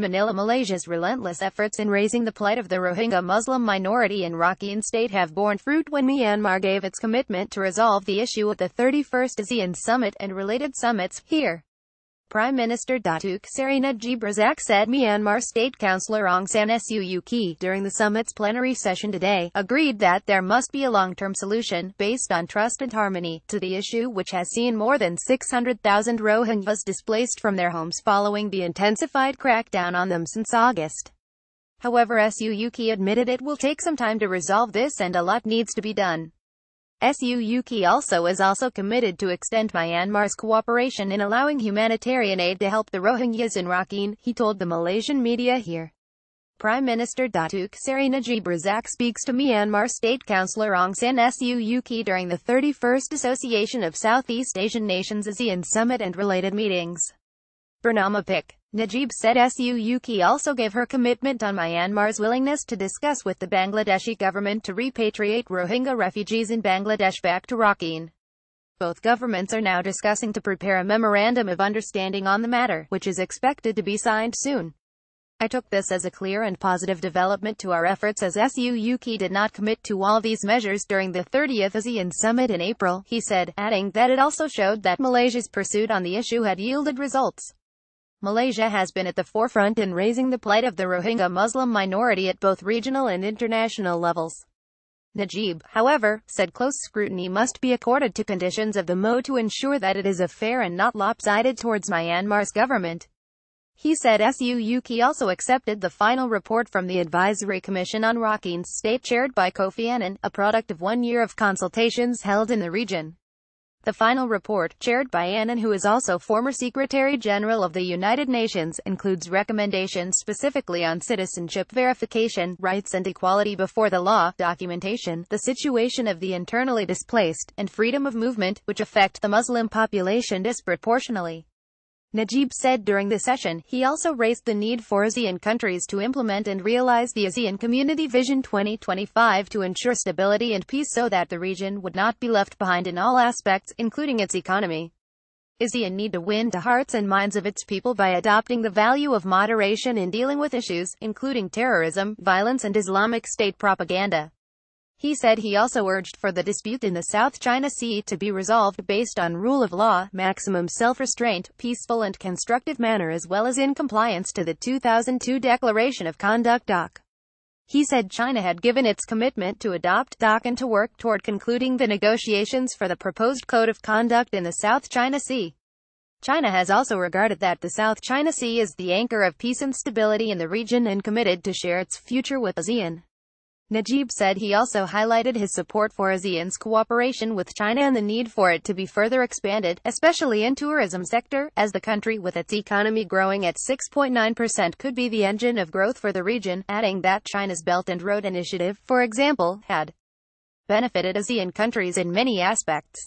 Manila Malaysia's relentless efforts in raising the plight of the Rohingya Muslim minority in Rakhine state have borne fruit when Myanmar gave its commitment to resolve the issue at the 31st ASEAN Summit and related summits. Here, Prime Minister Datuk Sarinaji Brazak said Myanmar State Councillor Aung San Suu Kyi, during the summit's plenary session today, agreed that there must be a long-term solution, based on trust and harmony, to the issue which has seen more than 600,000 Rohingyas displaced from their homes following the intensified crackdown on them since August. However Suu Kyi admitted it will take some time to resolve this and a lot needs to be done. Suu Kyi also is also committed to extend Myanmar's cooperation in allowing humanitarian aid to help the Rohingyas in Rakhine, he told the Malaysian media here. Prime Minister Datuk Seri Najib Razak speaks to Myanmar State Councillor Aung San Suu Kyi during the 31st Association of Southeast Asian Nations ASEAN Summit and related meetings. Bernama Pick Najib said Su Yuki also gave her commitment on Myanmar's willingness to discuss with the Bangladeshi government to repatriate Rohingya refugees in Bangladesh back to Rakhine. Both governments are now discussing to prepare a memorandum of understanding on the matter, which is expected to be signed soon. I took this as a clear and positive development to our efforts as Su Yuki did not commit to all these measures during the 30th ASEAN summit in April, he said, adding that it also showed that Malaysia's pursuit on the issue had yielded results. Malaysia has been at the forefront in raising the plight of the Rohingya Muslim minority at both regional and international levels. Najib, however, said close scrutiny must be accorded to conditions of the MO to ensure that it is a fair and not lopsided towards Myanmar's government. He said SUUK also accepted the final report from the Advisory Commission on Rakhine State chaired by Kofi Annan, a product of one year of consultations held in the region. The final report, chaired by Annan who is also former Secretary General of the United Nations, includes recommendations specifically on citizenship verification, rights and equality before the law, documentation, the situation of the internally displaced, and freedom of movement, which affect the Muslim population disproportionately. Najib said during the session, he also raised the need for ASEAN countries to implement and realize the ASEAN Community Vision 2025 to ensure stability and peace so that the region would not be left behind in all aspects, including its economy. ASEAN need to win the hearts and minds of its people by adopting the value of moderation in dealing with issues, including terrorism, violence and Islamic State propaganda. He said he also urged for the dispute in the South China Sea to be resolved based on rule of law, maximum self-restraint, peaceful and constructive manner as well as in compliance to the 2002 Declaration of Conduct Doc. He said China had given its commitment to adopt Doc and to work toward concluding the negotiations for the proposed code of conduct in the South China Sea. China has also regarded that the South China Sea is the anchor of peace and stability in the region and committed to share its future with ASEAN. Najib said he also highlighted his support for ASEAN's cooperation with China and the need for it to be further expanded, especially in tourism sector, as the country with its economy growing at 6.9% could be the engine of growth for the region, adding that China's Belt and Road Initiative, for example, had benefited ASEAN countries in many aspects.